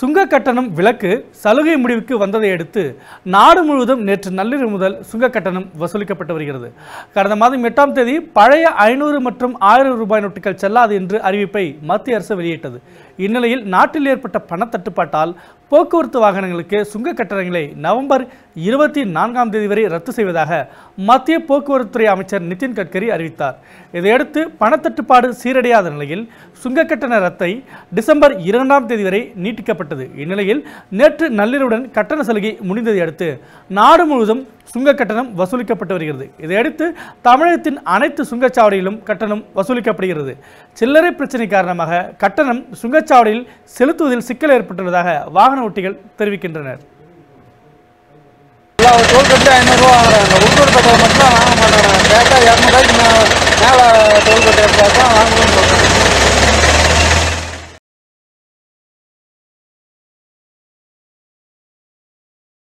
சுங்க கட்டணம் விலக்கு சலுகை முடிவுக்கு வந்ததை அடுத்து நாடு முழுவதும் நேற்று நள்ளிரவு முதல் சுங்க கட்டணம் வசூலிக்கப்பட்டு வருகிறது கடந்த மாதம் எட்டாம் தேதி பழைய ஐநூறு மற்றும் ஆயிரம் ரூபாய் நோட்டுகள் செல்லாது என்று அறிவிப்பை மத்திய அரசு வெளியிட்டது இந்நிலையில் நாட்டில் ஏற்பட்ட பணத்தட்டுப்பாட்டால் போக்குவரத்து வாகனங்களுக்கு சுங்க கட்டணங்களை நவம்பர் இருபத்தி நான்காம் தேதி வரை ரத்து செய்வதாக மத்திய போக்குவரத்து துறை அமைச்சர் நிதின் கட்கரி அறிவித்தார் இதையடுத்து பணத்தட்டுப்பாடு சீரடையாத நிலையில் சுங்க கட்டண ரத்தை டிசம்பர் இரண்டாம் தேதி வரை நீட்டிக்கப்பட்டது வழங்கப்பட்டது இந்நிலையில் நேற்று நள்ளிரவுடன் கட்டண சலுகை முடிந்ததை அடுத்து நாடு முழுவதும் சுங்க கட்டணம் வசூலிக்கப்பட்டு வருகிறது இதையடுத்து தமிழகத்தின் அனைத்து சுங்கச்சாவடியிலும் கட்டணம் வசூலிக்கப்படுகிறது சில்லறை பிரச்சனை காரணமாக கட்டணம் சுங்கச்சாவடியில் செலுத்துவதில் சிக்கல் ஏற்பட்டுள்ளதாக வாகன ஓட்டிகள் தெரிவிக்கின்றனர் டோல்கட்டு ஐநூறுரூவா வாங்குறாங்க உள்ளூர் கட்டணம் மட்டும் தான் வாங்க மாட்டாங்க கேட்டால் இரநூறுவாய்க்கு